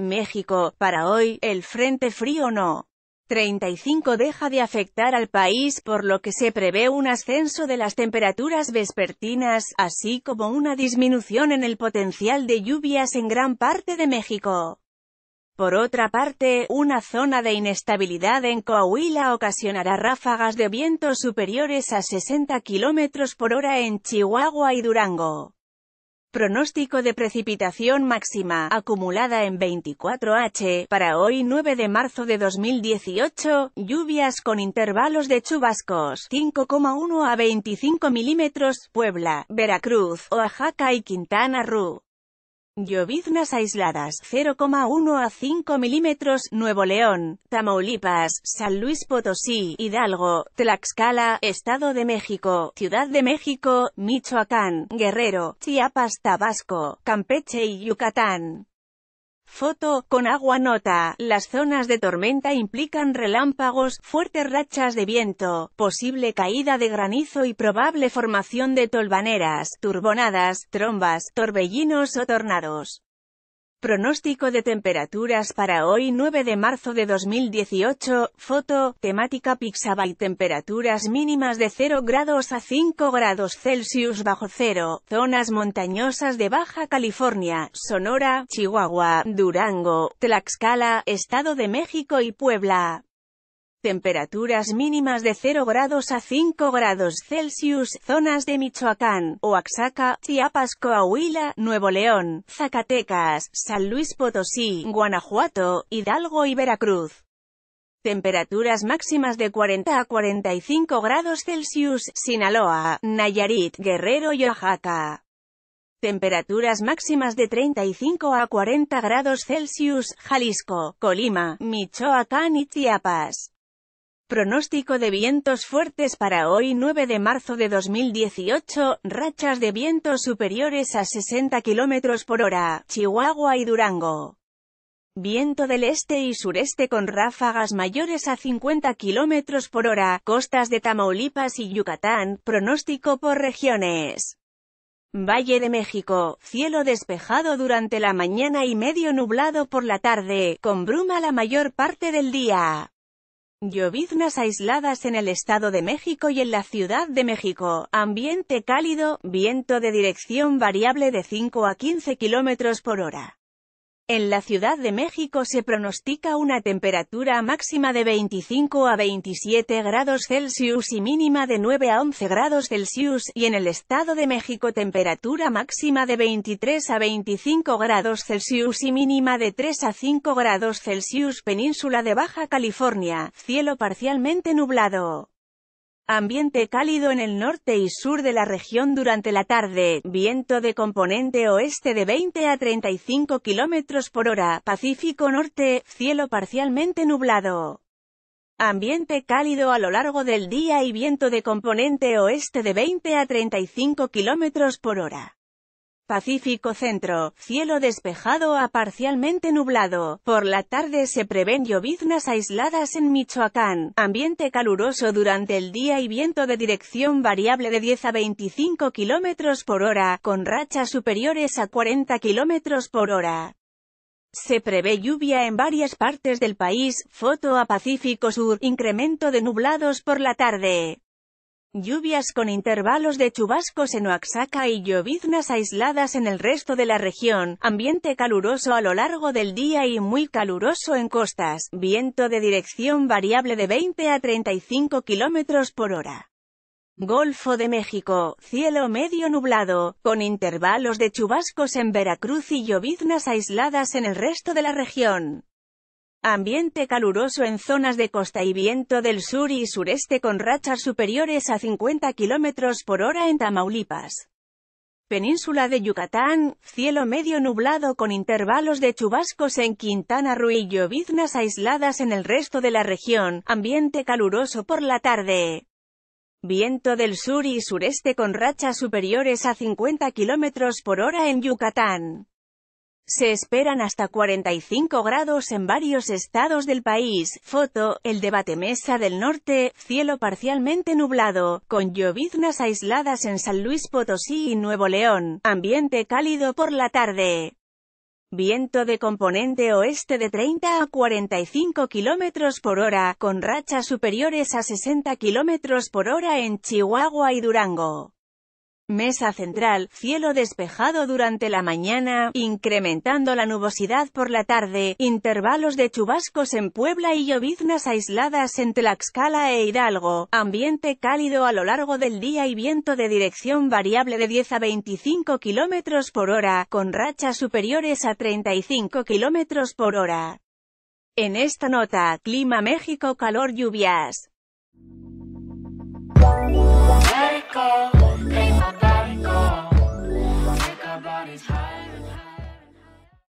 México, para hoy, el Frente Frío no. 35 deja de afectar al país, por lo que se prevé un ascenso de las temperaturas vespertinas, así como una disminución en el potencial de lluvias en gran parte de México. Por otra parte, una zona de inestabilidad en Coahuila ocasionará ráfagas de vientos superiores a 60 km por hora en Chihuahua y Durango. Pronóstico de precipitación máxima, acumulada en 24H, para hoy 9 de marzo de 2018, lluvias con intervalos de chubascos, 5,1 a 25 milímetros, Puebla, Veracruz, Oaxaca y Quintana Roo. Lloviznas aisladas, 0,1 a 5 milímetros, Nuevo León, Tamaulipas, San Luis Potosí, Hidalgo, Tlaxcala, Estado de México, Ciudad de México, Michoacán, Guerrero, Chiapas, Tabasco, Campeche y Yucatán. Foto, con agua nota, las zonas de tormenta implican relámpagos, fuertes rachas de viento, posible caída de granizo y probable formación de tolvaneras, turbonadas, trombas, torbellinos o tornados. Pronóstico de temperaturas para hoy 9 de marzo de 2018, foto, temática Pixabay temperaturas mínimas de 0 grados a 5 grados Celsius bajo cero, zonas montañosas de Baja California, Sonora, Chihuahua, Durango, Tlaxcala, Estado de México y Puebla. Temperaturas mínimas de 0 grados a 5 grados Celsius, zonas de Michoacán, Oaxaca, Chiapas, Coahuila, Nuevo León, Zacatecas, San Luis Potosí, Guanajuato, Hidalgo y Veracruz. Temperaturas máximas de 40 a 45 grados Celsius, Sinaloa, Nayarit, Guerrero y Oaxaca. Temperaturas máximas de 35 a 40 grados Celsius, Jalisco, Colima, Michoacán y Chiapas. Pronóstico de vientos fuertes para hoy 9 de marzo de 2018, rachas de vientos superiores a 60 km por hora, Chihuahua y Durango. Viento del este y sureste con ráfagas mayores a 50 km por hora, costas de Tamaulipas y Yucatán, pronóstico por regiones. Valle de México, cielo despejado durante la mañana y medio nublado por la tarde, con bruma la mayor parte del día. Lloviznas aisladas en el Estado de México y en la Ciudad de México. Ambiente cálido, viento de dirección variable de 5 a 15 km por hora. En la Ciudad de México se pronostica una temperatura máxima de 25 a 27 grados Celsius y mínima de 9 a 11 grados Celsius, y en el Estado de México temperatura máxima de 23 a 25 grados Celsius y mínima de 3 a 5 grados Celsius Península de Baja California, cielo parcialmente nublado. Ambiente cálido en el norte y sur de la región durante la tarde, viento de componente oeste de 20 a 35 km por hora, Pacífico norte, cielo parcialmente nublado. Ambiente cálido a lo largo del día y viento de componente oeste de 20 a 35 km por hora. Pacífico Centro, cielo despejado a parcialmente nublado. Por la tarde se prevén lloviznas aisladas en Michoacán. Ambiente caluroso durante el día y viento de dirección variable de 10 a 25 km por hora, con rachas superiores a 40 km por hora. Se prevé lluvia en varias partes del país, foto a Pacífico Sur, incremento de nublados por la tarde. Lluvias con intervalos de chubascos en Oaxaca y lloviznas aisladas en el resto de la región, ambiente caluroso a lo largo del día y muy caluroso en costas, viento de dirección variable de 20 a 35 km por hora. Golfo de México, cielo medio nublado, con intervalos de chubascos en Veracruz y lloviznas aisladas en el resto de la región. Ambiente caluroso en zonas de costa y viento del sur y sureste con rachas superiores a 50 km por hora en Tamaulipas. Península de Yucatán, cielo medio nublado con intervalos de chubascos en Quintana Roo y lloviznas aisladas en el resto de la región, ambiente caluroso por la tarde. Viento del sur y sureste con rachas superiores a 50 km por hora en Yucatán. Se esperan hasta 45 grados en varios estados del país. Foto, el debate mesa del norte, cielo parcialmente nublado, con lloviznas aisladas en San Luis Potosí y Nuevo León, ambiente cálido por la tarde. Viento de componente oeste de 30 a 45 km por hora, con rachas superiores a 60 km por hora en Chihuahua y Durango. Mesa central, cielo despejado durante la mañana, incrementando la nubosidad por la tarde, intervalos de chubascos en Puebla y lloviznas aisladas en Tlaxcala e Hidalgo, ambiente cálido a lo largo del día y viento de dirección variable de 10 a 25 km por hora, con rachas superiores a 35 km por hora. En esta nota, Clima México calor lluvias.